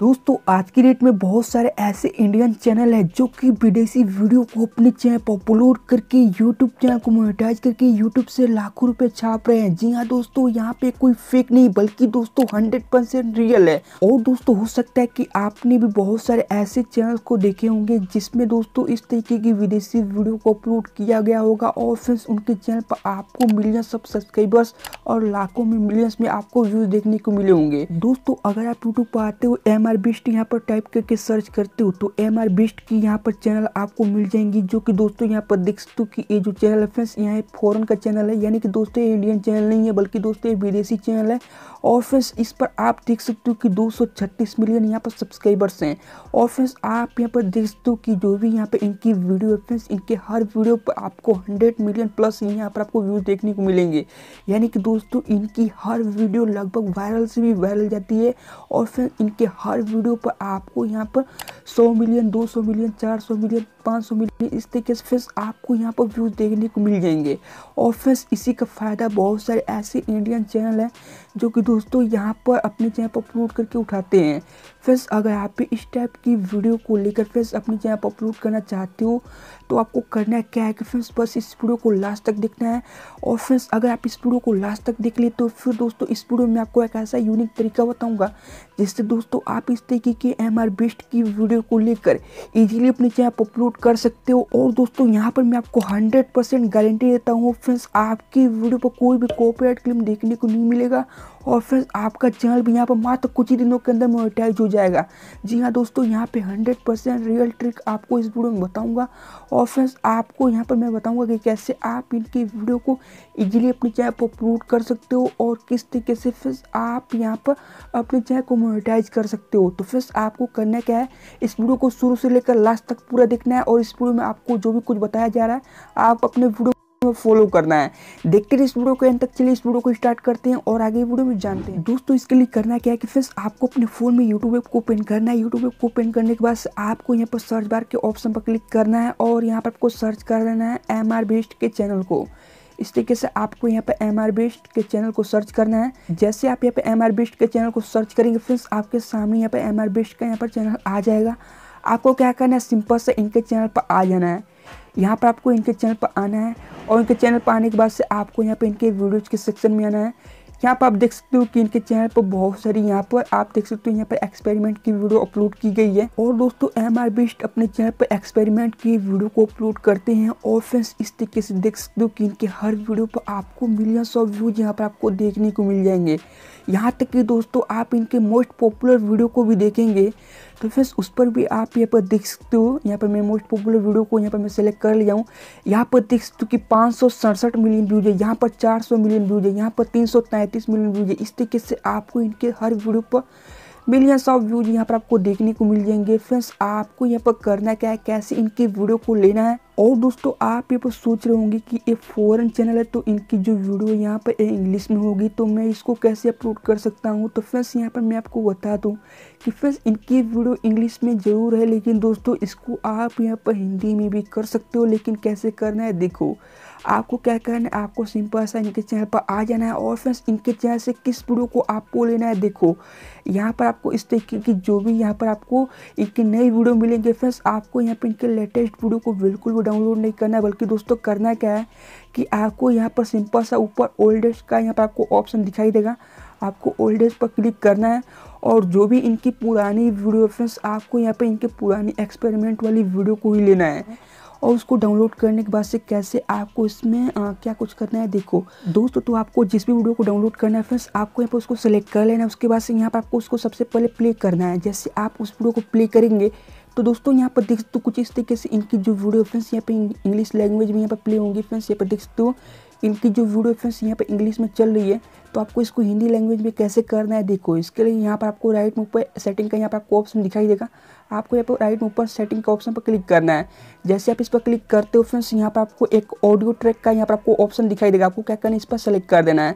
दोस्तों आज की डेट में बहुत सारे ऐसे इंडियन चैनल हैं जो कि विदेशी वीडियो को अपने चैनल पर अपलोड करके यूट्यूब चैनल को मोनेटाइज करके यूट्यूब से लाखों रुपए छाप रहे हैं जी हाँ दोस्तों यहाँ पे कोई फेक नहीं बल्कि दोस्तों हंड्रेड परसेंट रियल है और दोस्तों हो सकता है कि आपने भी बहुत सारे ऐसे चैनल को देखे होंगे जिसमें दोस्तों इस तरीके की विदेशी वीडियो को अपलोड किया गया होगा और फिर उनके चैनल पर आपको मिलियन सब सब्सक्राइबर्स और लाखों में मिलियंस में आपको व्यूज देखने को मिले होंगे दोस्तों अगर आप यूट्यूब पर आते हो एम आर बिस्ट यहाँ पर टाइप करके सर्च करते हो तो एम आर बिस्ट की यहाँ पर चैनल आपको मिल जाएंगी जो कि दोस्तों यहाँ पर देख सकते हो कि ये जो चैनल है फ्रेंड्स यहाँ फॉरन का चैनल है यानी कि दोस्तों ये इंडियन चैनल नहीं है बल्कि दोस्तों ये विदेशी चैनल है और फ्रेंड्स इस पर आप देख सकते हो कि दो मिलियन यहाँ पर सब्सक्राइबर्स हैं और फ्रेंड्स आप यहाँ पर देख सकते हो कि जो भी यहाँ पर इनकी वीडियो है फ्रेंड्स इनके हर वीडियो पर आपको हंड्रेड मिलियन प्लस यहाँ पर आपको व्यूज़ देखने को मिलेंगे यानी कि दोस्तों इनकी हर वीडियो लगभग वायरल से भी वायरल जाती है और फ्रेंड्स इनके हर हर वीडियो पर आपको यहाँ पर 100 मिलियन 200 मिलियन 400 मिलियन पाँच सौ मिलियन इस तरीके से फ्रेंड्स आपको यहाँ पर व्यूज़ देखने को मिल जाएंगे और फ्रेंड्स इसी का फ़ायदा बहुत सारे ऐसे इंडियन चैनल हैं जो कि दोस्तों यहाँ पर अपने चैनल पर अपलोड करके उठाते हैं फ्रेंड्स अगर आप भी इस टाइप की वीडियो को लेकर फ्रेंड्स अपने चैनल पर अपलोड करना चाहते हो तो आपको करना क्या है कि फ्रेंड्स बस इस वीडियो को लास्ट तक देखना है और फ्रेंड्स अगर आप इस वीडियो को लास्ट तक देख ले तो फिर दोस्तों इस वीडियो में आपको एक ऐसा यूनिक तरीका बताऊँगा जिससे दोस्तों आप इस तरीके के एम बेस्ट की वीडियो को लेकर इजीली अपने चैनल पर अपलोड कर सकते हो और दोस्तों यहाँ पर मैं आपको 100 परसेंट गारंटी देता हूँ फ्रेंड्स आपकी वीडियो पर कोई भी कॉपीराइट क्लेम देखने को नहीं मिलेगा और फिर आपका चैनल भी यहाँ पर मात्र कुछ ही दिनों के अंदर मोनिटाइज हो जाएगा जी हाँ दोस्तों यहाँ पे 100 परसेंट रियल ट्रिक आपको इस वीडियो में बताऊँगा और फ्रेंड्स आपको यहाँ पर मैं बताऊँगा कि कैसे आप इनकी वीडियो को इजीली अपने चैनल पर अपलोड कर सकते हो और किस तरीके से फिर आप यहाँ पर अपने चैनल को मोनिटाइज कर सकते हो तो फिर आपको करना क्या है इस वीडियो को शुरू से लेकर लास्ट तक पूरा देखना है और इस वीडियो में आपको जो भी कुछ बताया जा रहा है आप अपने वीडियो उसमें फॉलो करना है देखते रहिए इस वीडियो को एंड तक चलिए इस वीडियो को स्टार्ट करते हैं और आगे वीडियो में जानते हैं दोस्तों इसके लिए करना क्या है कि फिर आपको अपने फोन में यूट्यूब ऐप को ओपन करना है यूट्यूब ऐप को ओपन करने के बाद आपको यहाँ पर सर्च बार के ऑप्शन पर क्लिक करना है और यहाँ पर आपको सर्च कर देना है एम आर बेस्ट के चैनल को इस तरीके से आपको यहाँ पर एम आर बेस्ट के चैनल को सर्च करना है जैसे आप यहाँ पर एम आर बेस्ट के चैनल को सर्च करेंगे फ्रेंड्स आपके सामने यहाँ पर एम आर बेस्ट का यहाँ पर चैनल आ जाएगा आपको क्या करना है सिंपल से इनके चैनल पर आ जाना है यहाँ पर आपको इनके चैनल पर आना है और इनके चैनल पर आने के बाद से आपको यहाँ पर इनके वीडियोज़ के सेक्शन में आना है यहाँ पर आप देख सकते हो कि इनके चैनल पर बहुत सारी यहाँ पर आप देख सकते हो यहाँ पर एक्सपेरिमेंट की वीडियो अपलोड की गई है और दोस्तों एम आर बिस्ट अपने चैनल पर एक्सपेरिमेंट की वीडियो को अपलोड करते हैं और फ्रेंड्स इस तरीके से देख सकते हो कि इनके हर वीडियो पर आपको मिलियंस ऑफ व्यूज यहाँ पर आपको देखने को मिल जाएंगे यहाँ तक कि दोस्तों आप इनके मोस्ट पॉपुलर वीडियो को भी देखेंगे तो फ्रेंड्स उस पर भी आप यहाँ पर देख सकते हो यहाँ पर मैं मोस्ट पॉपुलर वीडियो को यहाँ पर मैं सेलेक्ट कर लिया हूँ यहाँ पर देख सकते हो कि पाँच मिलियन व्यूज है यहाँ पर 400 मिलियन व्यूज है यहाँ पर 333 मिलियन व्यूज है इस तरीके से आपको इनके हर वीडियो पर मिलियंस ऑफ व्यूज यहाँ पर आपको देखने को मिल जाएंगे फ्रेंड्स आपको यहाँ पर करना क्या है कैसे इनकी वीडियो को लेना है और दोस्तों आप ये पर सोच रहे होंगे कि ये फ़ॉरन चैनल है तो इनकी जो वीडियो यहाँ पर इंग्लिश में होगी तो मैं इसको कैसे अपलोड कर सकता हूँ तो फ्रेंड्स यहाँ पर मैं आपको बता दूँ कि फ्रेंड्स इनकी वीडियो इंग्लिश में ज़रूर है लेकिन दोस्तों इसको आप यहाँ पर हिंदी में भी कर सकते हो लेकिन कैसे करना है देखो आपको क्या करना है आपको सिंपल सा इनके चैनल पर आ जाना है और फ्रेंड्स इनके चैनल से किस वीडियो को आपको लेना है देखो यहाँ पर आपको इस तरीके की जो भी यहाँ पर आपको इनकी नई वीडियो मिलेंगे फ्रेंड्स आपको यहाँ पर इनके लेटेस्ट वीडियो को बिल्कुल डाउनलोड नहीं करना है बल्कि दोस्तों करना क्या है कि आपको यहाँ पर सिंपल सा ऊपर ओल्ड एज का यहाँ पर आपको ऑप्शन दिखाई देगा आपको ओल्ड एज पर क्लिक करना है और जो भी इनकी पुरानी वीडियो फ्रेंड्स आपको यहाँ पर इनके पुरानी एक्सपेरिमेंट वाली वीडियो को ही लेना है और उसको डाउनलोड करने के बाद से कैसे आपको इसमें आ, क्या कुछ करना है देखो दोस्तों तो आपको जिस भी वीडियो को डाउनलोड करना है फ्रेंड्स आपको यहाँ पर उसको सेलेक्ट कर लेना है उसके बाद से यहाँ पर आपको उसको सबसे पहले प्ले करना है जैसे आप उस वीडियो को प्ले करेंगे तो दोस्तों यहाँ पर देख सकते हो कुछ इस तरीके से इनकी जो वीडियो फ्रेंड्स यहाँ पे इंग्लिश लैंग्वेज में यहाँ पर प्ले होंगी फ्रेंड्स यहाँ पर देख सकते हो इनकी जो वीडियो फ्रेंड्स यहाँ पर इंग्लिश में चल रही है तो आपको इसको हिंदी लैंग्वेज में कैसे करना है देखो इसके लिए यहाँ पर आपको राइट ऊपर सेटिंग का यहाँ पर आपको ऑप्शन दिखाई देगा आपको यहाँ पर राइट ऊपर सेटिंग का ऑप्शन पर क्लिक करना है जैसे आप इस पर क्लिक करते हो फ्रेंड्स यहाँ पर आपको एक ऑडियो ट्रैक का यहाँ पर आपको ऑप्शन दिखाई देगा आपको क्या करना है इस पर सेलेक्ट कर देना है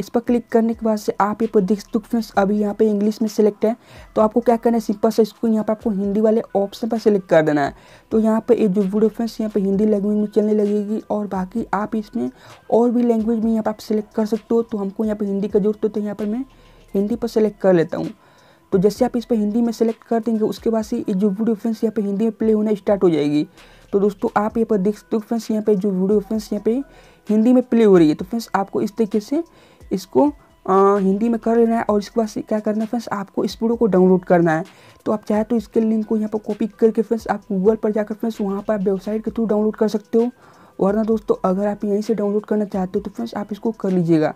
इस पर क्लिक करने के बाद से आप ये पर देख सकते हो फ्रेंड्स अभी यहाँ पे इंग्लिश में सिलेक्ट है तो आपको क्या करना है सिंपल से इसको यहाँ पर आपको हिंदी वाले ऑप्शन पर सिलेक्ट कर देना है तो यहाँ पे ये जो वीडियो फ्रेंड्स यहाँ पे हिंदी लैंग्वेज में चलने लगेगी और बाकी आप इसमें और भी लैंग्वेज में यहाँ पर आप सिलेक्ट कर सकते हो तो हमको यहाँ पर हिंदी का जरूरत हो तो यहाँ पर मैं हिंदी पर सेलेक्ट कर लेता हूँ तो जैसे आप इस पर हिंदी में सेलेक्ट कर देंगे उसके बाद से जो वीडियो फ्रेंड्स यहाँ पर हिंदी में प्ले होना स्टार्ट हो जाएगी तो दोस्तों आप यहाँ पर देख सकते हो फ्रेंड्स यहाँ पे जो वीडियो फ्रेंड्स यहाँ पे हिंदी में प्ले हो रही है तो फ्रेंड्स आपको इस तरीके से इसको आ, हिंदी में कर लेना है और इसके बाद क्या करना है फ्रेंड्स आपको इस वीडियो को डाउनलोड करना है तो आप चाहे तो इसके लिंक को यहाँ पर कॉपी करके फ्रेंड्स आप गूगल पर जाकर फ्रेंड्स वहाँ पर आप वेबसाइट के थ्रू डाउनलोड कर सकते हो वरना दोस्तों अगर आप यहीं से डाउनलोड करना चाहते हो तो फ्रेंड्स आप इसको कर लीजिएगा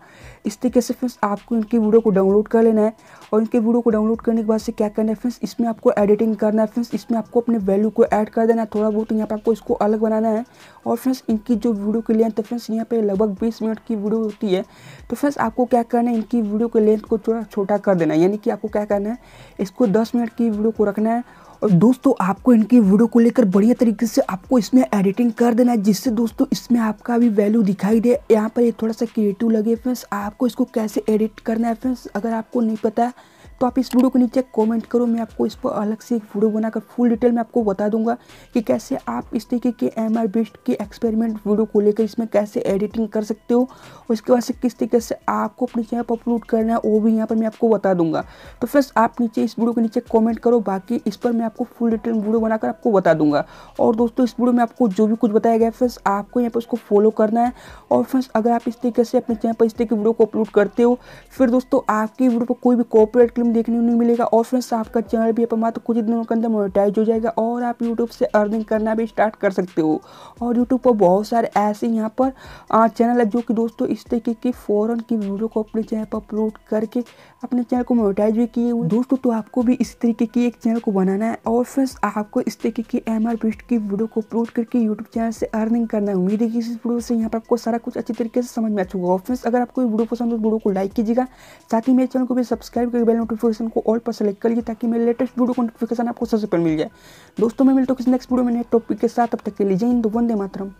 इस तरीके से फ्रेंड्स आपको इनके वीडियो को डाउनलोड कर लेना है और इनके वीडियो को डाउनलोड करने के बाद से क्या करना है फ्रेंड्स इसमें आपको एडिटिंग करना है फ्रेंड्स इसमें आपको अपने वैल्यू को ऐड कर देना है थोड़ा बहुत यहाँ पर आपको इसको अलग बनाना है और फ्रेंड्स इनकी जो वीडियो की लेंथ है फ्रेंड्स यहाँ पर लगभग बीस मिनट की वीडियो होती है तो फ्रेंड्स आपको क्या करना है इनकी वीडियो के लेंथ को थोड़ा छोटा कर देना है यानी कि आपको क्या करना है इसको दस मिनट की वीडियो को रखना है और दोस्तों आपको इनकी वीडियो को लेकर बढ़िया तरीके से आपको इसमें एडिटिंग कर देना है जिससे दोस्तों इसमें आपका भी वैल्यू दिखाई दे यहाँ पर ये थोड़ा सा क्रिएटिव लगे फ्रेंड्स आपको इसको कैसे एडिट करना है फ्रेंड्स अगर आपको नहीं पता है तो आप इस वीडियो के नीचे कमेंट करो मैं आपको इस पर अलग से एक वीडियो बनाकर फुल डिटेल में आपको बता दूंगा कि कैसे आप इस तरीके के एम आर बेस्ट के एक्सपेरिमेंट वीडियो को लेकर इसमें कैसे एडिटिंग कर सकते हो उसके बाद से किस तरीके से आपको अपने चैनल पर अपलोड करना है वो भी यहाँ पर मैं आपको बता दूंगा तो फ्रेंड्स आप नीचे इस वीडियो के नीचे कॉमेंट करो बाकी इस पर मैं आपको फुल डिटेल वीडियो बनाकर आपको बता दूंगा और दोस्तों इस वीडियो में आपको जो भी कुछ बताया गया फ्रेंड्स आपको यहाँ पर उसको फॉलो करना है और फ्रेंड्स अगर आप इस तरीके से अपने चैनल पर इस तरीके वीडियो को अपलोड करते हो फिर दोस्तों आपकी वीडियो पर कोई भी कॉपरेट इनकम देखने को नहीं मिलेगा और फ्रेंड्स आपका चैनल भी अपना तो कुछ दिनों के अंदर मोनिटाइज हो जाएगा और आप यूट्यूब से अर्निंग करना भी स्टार्ट कर सकते हो और यूट्यूब पर बहुत सारे ऐसे यहाँ पर चैनल है जो कि दोस्तों इस तरीके की फ़ौरन की वीडियो को अपने चैनल पर अपलोड करके अपने चैनल को मोनिटाइज भी किए हुए दोस्तों तो आपको भी इस तरीके की एक चैनल को बनाना है और फ्रेंड्स आपको इस तरीके की एम आर की वीडियो को अपलोड करके यूट्यूब चैनल से अर्निंग करना है उम्मीद है कि इस वीडियो से यहाँ पर आपको सारा कुछ अच्छी तरीके से समझ में आ चुका होगा फ्रेंड्स अगर आपको वीडियो पसंद हो तो वीडियो को लाइक कीजिएगा साथ ही मेरे चैनल को भी सब्सक्राइब करके बेल नोटिफिक नोटिफिकेशन को ऑल पर सेलेक्ट करिए ताकि मेरे लेटेस्ट वीडियो को नोटिफिकेशन आपको सबसे पहले मिल जाए दोस्तों मैं मिलता हूँ किसी नेक्स्ट वीडियो में नेक्स्ट टॉपिक के साथ अब तक के लिए जय हिंद वंदे मातरम